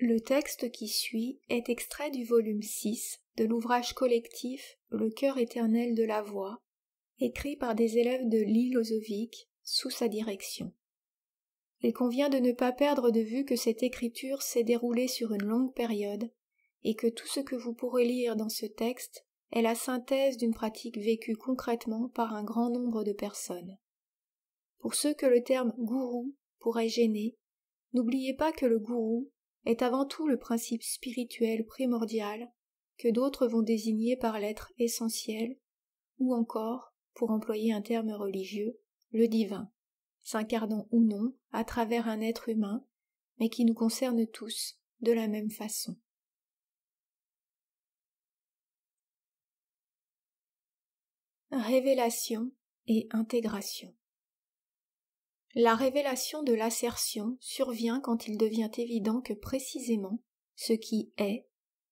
Le texte qui suit est extrait du volume 6 de l'ouvrage collectif Le cœur éternel de la voix, écrit par des élèves de l'Ilozovic sous sa direction. Il convient de ne pas perdre de vue que cette écriture s'est déroulée sur une longue période et que tout ce que vous pourrez lire dans ce texte est la synthèse d'une pratique vécue concrètement par un grand nombre de personnes. Pour ceux que le terme gourou pourrait gêner, n'oubliez pas que le gourou est avant tout le principe spirituel primordial que d'autres vont désigner par l'être essentiel ou encore, pour employer un terme religieux, le divin, s'incarnant ou non à travers un être humain, mais qui nous concerne tous de la même façon. Révélation et intégration. La révélation de l'assertion survient quand il devient évident que précisément ce qui est,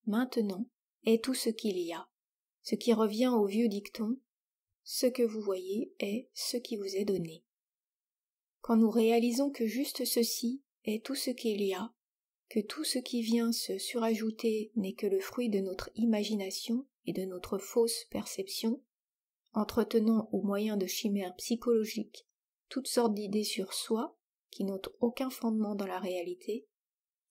maintenant, est tout ce qu'il y a, ce qui revient au vieux dicton ce que vous voyez est ce qui vous est donné. Quand nous réalisons que juste ceci est tout ce qu'il y a, que tout ce qui vient se surajouter n'est que le fruit de notre imagination et de notre fausse perception, entretenant au moyen de chimères psychologiques toutes sortes d'idées sur soi, qui n'ont aucun fondement dans la réalité,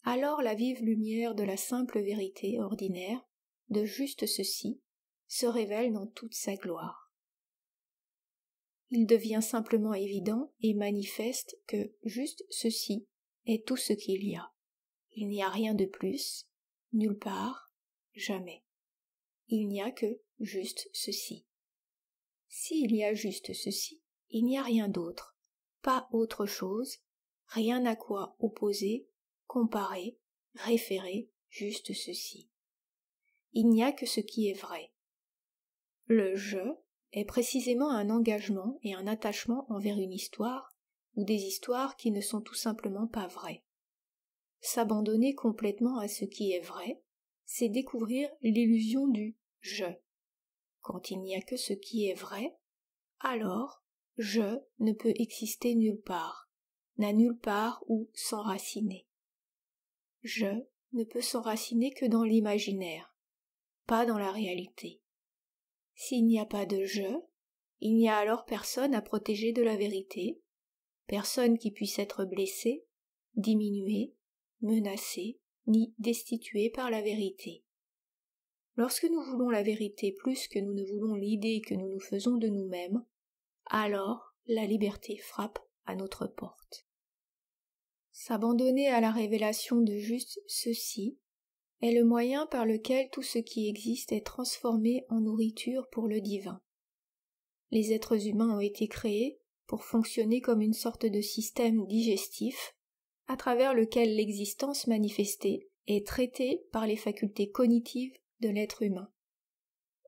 alors la vive lumière de la simple vérité ordinaire, de juste ceci, se révèle dans toute sa gloire. Il devient simplement évident et manifeste que juste ceci est tout ce qu'il y a. Il n'y a rien de plus, nulle part, jamais. Il n'y a que juste ceci. S'il y a juste ceci, il n'y a rien d'autre, pas autre chose, rien à quoi opposer, comparer, référer, juste ceci. Il n'y a que ce qui est vrai. Le je est précisément un engagement et un attachement envers une histoire ou des histoires qui ne sont tout simplement pas vraies. S'abandonner complètement à ce qui est vrai, c'est découvrir l'illusion du je. Quand il n'y a que ce qui est vrai, alors je ne peut exister nulle part, n'a nulle part où s'enraciner. Je ne peut s'enraciner que dans l'imaginaire, pas dans la réalité. S'il n'y a pas de je, il n'y a alors personne à protéger de la vérité, personne qui puisse être blessée, diminuée, menacée, ni destituée par la vérité. Lorsque nous voulons la vérité plus que nous ne voulons l'idée que nous nous faisons de nous-mêmes, alors la liberté frappe à notre porte. S'abandonner à la révélation de juste ceci est le moyen par lequel tout ce qui existe est transformé en nourriture pour le divin. Les êtres humains ont été créés pour fonctionner comme une sorte de système digestif à travers lequel l'existence manifestée est traitée par les facultés cognitives de l'être humain.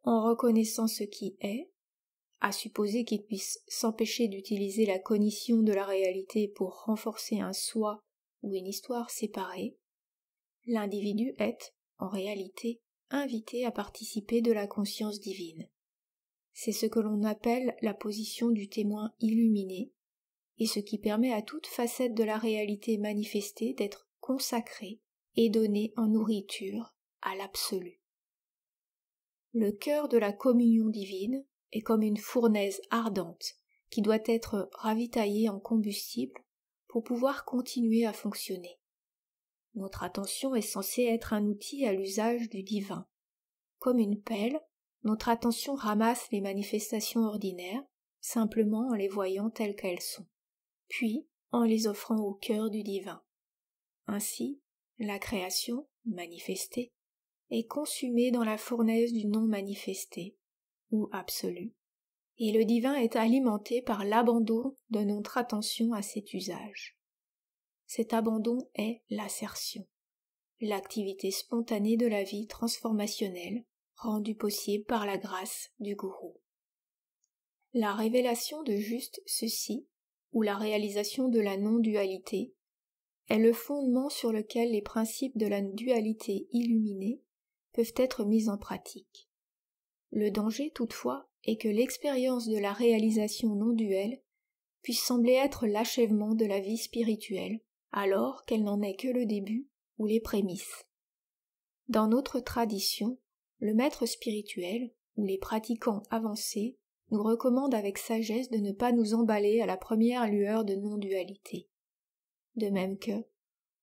En reconnaissant ce qui est, à supposer qu'il puisse s'empêcher d'utiliser la cognition de la réalité pour renforcer un soi ou une histoire séparée, l'individu est, en réalité, invité à participer de la conscience divine. C'est ce que l'on appelle la position du témoin illuminé, et ce qui permet à toute facette de la réalité manifestée d'être consacrée et donnée en nourriture à l'absolu. Le cœur de la communion divine, est comme une fournaise ardente qui doit être ravitaillée en combustible pour pouvoir continuer à fonctionner. Notre attention est censée être un outil à l'usage du divin. Comme une pelle, notre attention ramasse les manifestations ordinaires, simplement en les voyant telles qu'elles sont, puis en les offrant au cœur du divin. Ainsi, la création, manifestée, est consumée dans la fournaise du non manifesté, ou absolu, et le divin est alimenté par l'abandon de notre attention à cet usage. Cet abandon est l'assertion, l'activité spontanée de la vie transformationnelle rendue possible par la grâce du gourou. La révélation de juste ceci, ou la réalisation de la non-dualité, est le fondement sur lequel les principes de la dualité illuminée peuvent être mis en pratique. Le danger, toutefois, est que l'expérience de la réalisation non duelle puisse sembler être l'achèvement de la vie spirituelle, alors qu'elle n'en est que le début ou les prémices. Dans notre tradition, le maître spirituel ou les pratiquants avancés nous recommandent avec sagesse de ne pas nous emballer à la première lueur de non-dualité. De même que,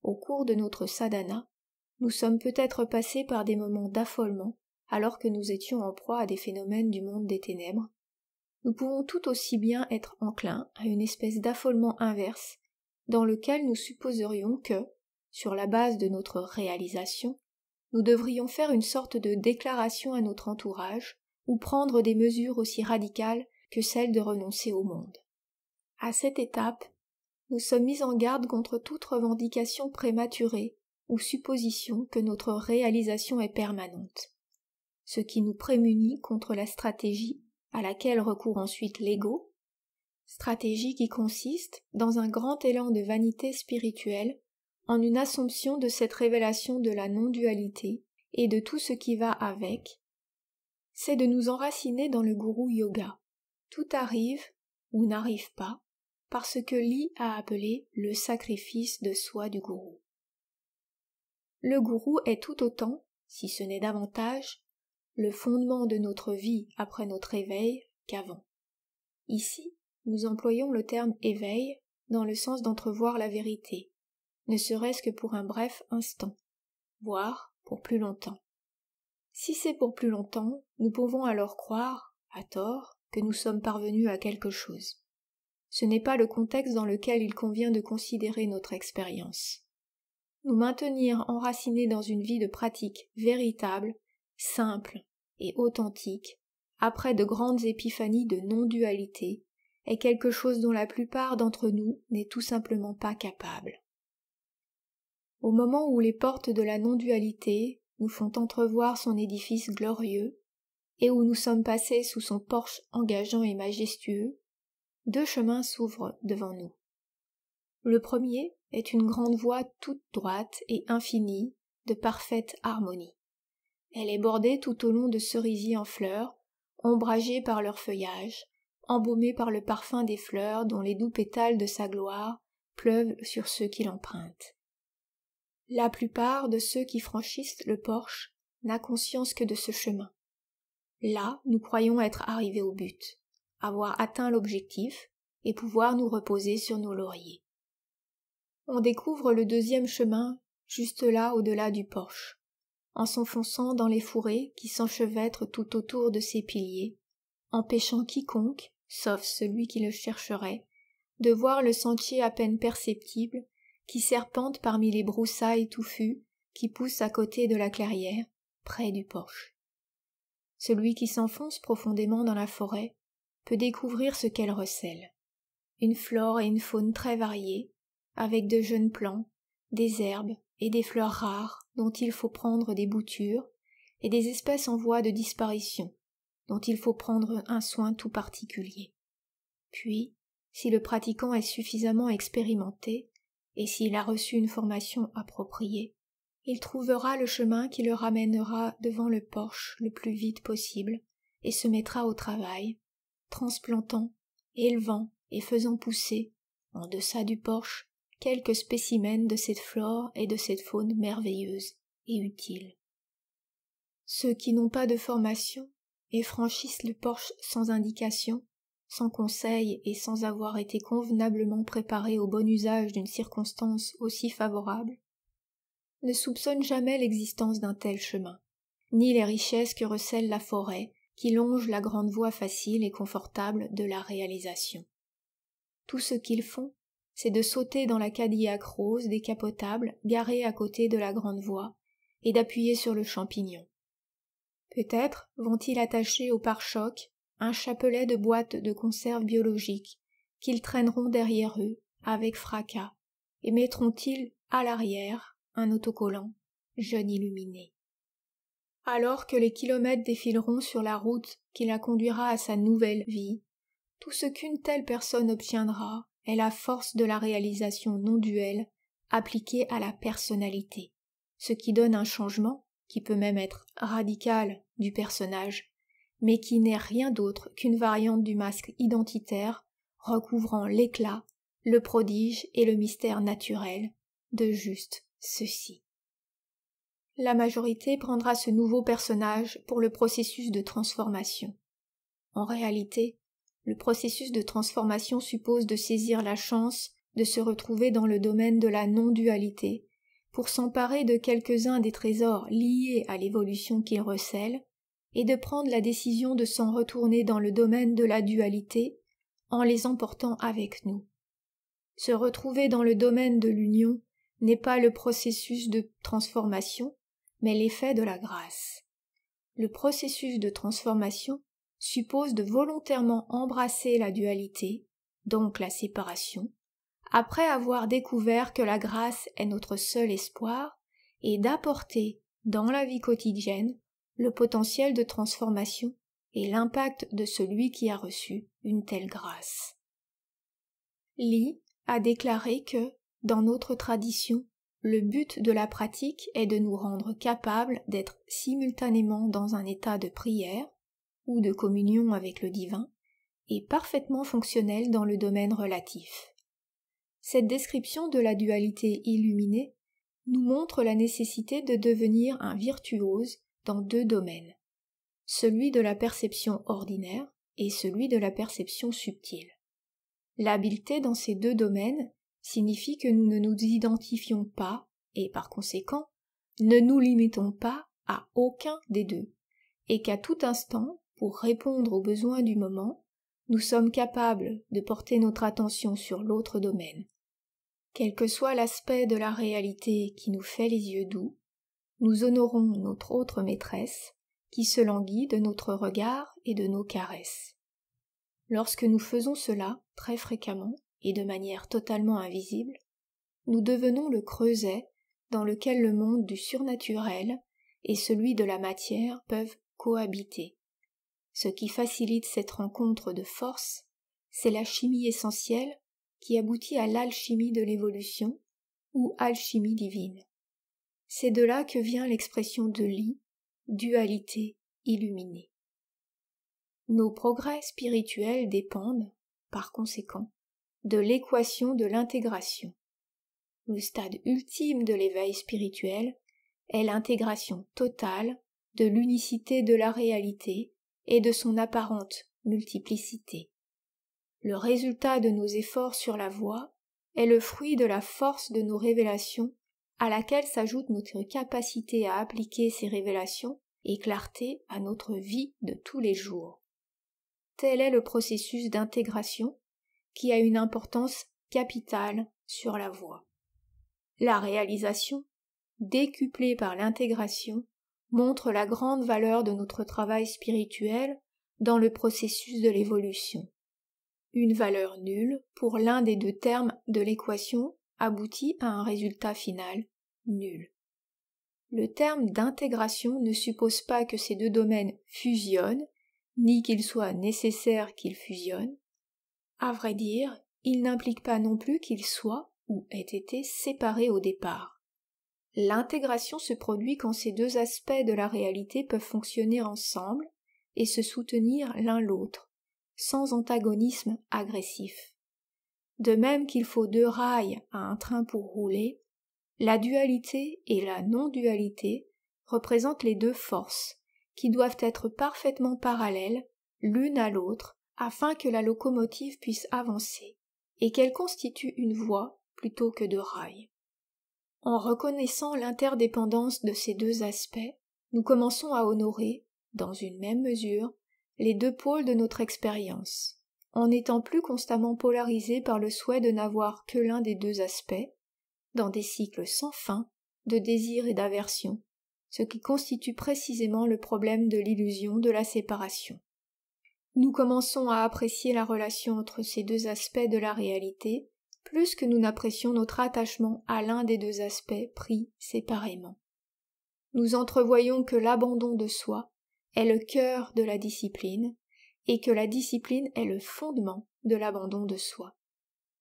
au cours de notre sadhana, nous sommes peut-être passés par des moments d'affolement alors que nous étions en proie à des phénomènes du monde des ténèbres, nous pouvons tout aussi bien être enclins à une espèce d'affolement inverse dans lequel nous supposerions que, sur la base de notre réalisation, nous devrions faire une sorte de déclaration à notre entourage ou prendre des mesures aussi radicales que celles de renoncer au monde. À cette étape, nous sommes mis en garde contre toute revendication prématurée ou supposition que notre réalisation est permanente ce qui nous prémunit contre la stratégie à laquelle recourt ensuite l'ego, stratégie qui consiste, dans un grand élan de vanité spirituelle, en une assomption de cette révélation de la non-dualité et de tout ce qui va avec, c'est de nous enraciner dans le gourou yoga. Tout arrive ou n'arrive pas par ce que Lee a appelé le sacrifice de soi du gourou. Le gourou est tout autant, si ce n'est davantage, le fondement de notre vie après notre éveil qu'avant. Ici, nous employons le terme éveil dans le sens d'entrevoir la vérité, ne serait-ce que pour un bref instant, voire pour plus longtemps. Si c'est pour plus longtemps, nous pouvons alors croire, à tort, que nous sommes parvenus à quelque chose. Ce n'est pas le contexte dans lequel il convient de considérer notre expérience. Nous maintenir enracinés dans une vie de pratique véritable, simple, et authentique, après de grandes épiphanies de non-dualité, est quelque chose dont la plupart d'entre nous n'est tout simplement pas capable. Au moment où les portes de la non-dualité nous font entrevoir son édifice glorieux, et où nous sommes passés sous son porche engageant et majestueux, deux chemins s'ouvrent devant nous. Le premier est une grande voie toute droite et infinie de parfaite harmonie. Elle est bordée tout au long de cerisiers en fleurs, ombragée par leur feuillage, embaumée par le parfum des fleurs dont les doux pétales de sa gloire pleuvent sur ceux qui l'empruntent. La plupart de ceux qui franchissent le porche n'a conscience que de ce chemin. Là, nous croyons être arrivés au but, avoir atteint l'objectif et pouvoir nous reposer sur nos lauriers. On découvre le deuxième chemin juste là au-delà du porche en s'enfonçant dans les fourrés qui s'enchevêtrent tout autour de ses piliers, empêchant quiconque, sauf celui qui le chercherait, de voir le sentier à peine perceptible qui serpente parmi les broussailles touffues qui poussent à côté de la clairière, près du porche. Celui qui s'enfonce profondément dans la forêt peut découvrir ce qu'elle recèle. Une flore et une faune très variées, avec de jeunes plants, des herbes et des fleurs rares dont il faut prendre des boutures, et des espèces en voie de disparition, dont il faut prendre un soin tout particulier. Puis, si le pratiquant est suffisamment expérimenté, et s'il a reçu une formation appropriée, il trouvera le chemin qui le ramènera devant le porche le plus vite possible, et se mettra au travail, transplantant, élevant et faisant pousser, en deçà du porche, quelques spécimens de cette flore et de cette faune merveilleuse et utile. Ceux qui n'ont pas de formation et franchissent le porche sans indication, sans conseil et sans avoir été convenablement préparés au bon usage d'une circonstance aussi favorable, ne soupçonnent jamais l'existence d'un tel chemin, ni les richesses que recèle la forêt qui longe la grande voie facile et confortable de la réalisation. Tout ce qu'ils font, c'est de sauter dans la Cadillac rose décapotable garée à côté de la grande voie et d'appuyer sur le champignon. Peut-être vont-ils attacher au pare-choc un chapelet de boîtes de conserve biologique qu'ils traîneront derrière eux avec fracas et mettront-ils à l'arrière un autocollant jeune illuminé. Alors que les kilomètres défileront sur la route qui la conduira à sa nouvelle vie, tout ce qu'une telle personne obtiendra, est la force de la réalisation non duelle appliquée à la personnalité, ce qui donne un changement, qui peut même être radical, du personnage, mais qui n'est rien d'autre qu'une variante du masque identitaire recouvrant l'éclat, le prodige et le mystère naturel de juste ceci. La majorité prendra ce nouveau personnage pour le processus de transformation. En réalité, le processus de transformation suppose de saisir la chance de se retrouver dans le domaine de la non-dualité, pour s'emparer de quelques-uns des trésors liés à l'évolution qu'il recèle, et de prendre la décision de s'en retourner dans le domaine de la dualité en les emportant avec nous. Se retrouver dans le domaine de l'union n'est pas le processus de transformation, mais l'effet de la grâce. Le processus de transformation suppose de volontairement embrasser la dualité, donc la séparation, après avoir découvert que la grâce est notre seul espoir, et d'apporter dans la vie quotidienne le potentiel de transformation et l'impact de celui qui a reçu une telle grâce. Lee a déclaré que, dans notre tradition, le but de la pratique est de nous rendre capables d'être simultanément dans un état de prière, ou de communion avec le divin, est parfaitement fonctionnel dans le domaine relatif. Cette description de la dualité illuminée nous montre la nécessité de devenir un virtuose dans deux domaines, celui de la perception ordinaire et celui de la perception subtile. L'habileté dans ces deux domaines signifie que nous ne nous identifions pas et par conséquent ne nous limitons pas à aucun des deux, et qu'à tout instant pour répondre aux besoins du moment, nous sommes capables de porter notre attention sur l'autre domaine. Quel que soit l'aspect de la réalité qui nous fait les yeux doux, nous honorons notre autre maîtresse qui se languit de notre regard et de nos caresses. Lorsque nous faisons cela très fréquemment et de manière totalement invisible, nous devenons le creuset dans lequel le monde du surnaturel et celui de la matière peuvent cohabiter. Ce qui facilite cette rencontre de force, c'est la chimie essentielle qui aboutit à l'alchimie de l'évolution ou alchimie divine. C'est de là que vient l'expression de li », dualité illuminée. Nos progrès spirituels dépendent, par conséquent, de l'équation de l'intégration. Le stade ultime de l'éveil spirituel est l'intégration totale de l'unicité de la réalité et de son apparente multiplicité. Le résultat de nos efforts sur la voie est le fruit de la force de nos révélations à laquelle s'ajoute notre capacité à appliquer ces révélations et clarté à notre vie de tous les jours. Tel est le processus d'intégration qui a une importance capitale sur la voie. La réalisation, décuplée par l'intégration, montre la grande valeur de notre travail spirituel dans le processus de l'évolution. Une valeur nulle pour l'un des deux termes de l'équation aboutit à un résultat final nul. Le terme d'intégration ne suppose pas que ces deux domaines fusionnent, ni qu'il soit nécessaire qu'ils fusionnent. À vrai dire, il n'implique pas non plus qu'ils soient ou aient été séparés au départ. L'intégration se produit quand ces deux aspects de la réalité peuvent fonctionner ensemble et se soutenir l'un l'autre, sans antagonisme agressif. De même qu'il faut deux rails à un train pour rouler, la dualité et la non-dualité représentent les deux forces, qui doivent être parfaitement parallèles l'une à l'autre afin que la locomotive puisse avancer, et qu'elle constitue une voie plutôt que deux rails. En reconnaissant l'interdépendance de ces deux aspects, nous commençons à honorer, dans une même mesure, les deux pôles de notre expérience, en n'étant plus constamment polarisés par le souhait de n'avoir que l'un des deux aspects, dans des cycles sans fin de désir et d'aversion, ce qui constitue précisément le problème de l'illusion de la séparation. Nous commençons à apprécier la relation entre ces deux aspects de la réalité plus que nous n'apprécions notre attachement à l'un des deux aspects pris séparément. Nous entrevoyons que l'abandon de soi est le cœur de la discipline et que la discipline est le fondement de l'abandon de soi.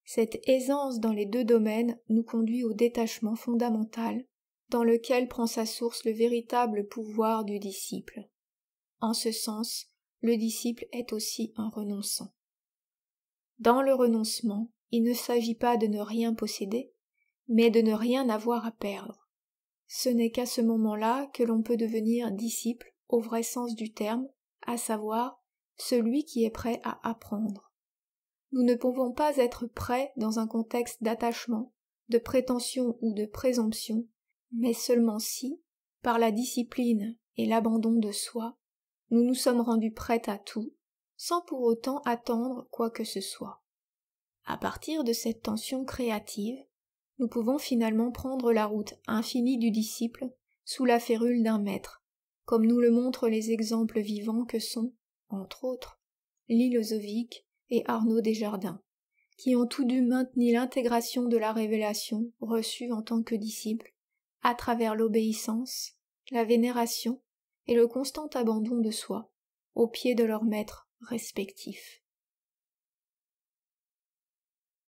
Cette aisance dans les deux domaines nous conduit au détachement fondamental dans lequel prend sa source le véritable pouvoir du disciple. En ce sens, le disciple est aussi un renonçant. Dans le renoncement, il ne s'agit pas de ne rien posséder, mais de ne rien avoir à perdre. Ce n'est qu'à ce moment-là que l'on peut devenir disciple au vrai sens du terme, à savoir celui qui est prêt à apprendre. Nous ne pouvons pas être prêts dans un contexte d'attachement, de prétention ou de présomption, mais seulement si, par la discipline et l'abandon de soi, nous nous sommes rendus prêts à tout, sans pour autant attendre quoi que ce soit. À partir de cette tension créative, nous pouvons finalement prendre la route infinie du disciple sous la férule d'un maître, comme nous le montrent les exemples vivants que sont, entre autres, Lilozovic et Arnaud Desjardins, qui ont tout dû maintenir l'intégration de la révélation reçue en tant que disciple, à travers l'obéissance, la vénération et le constant abandon de soi, aux pieds de leurs maîtres respectifs.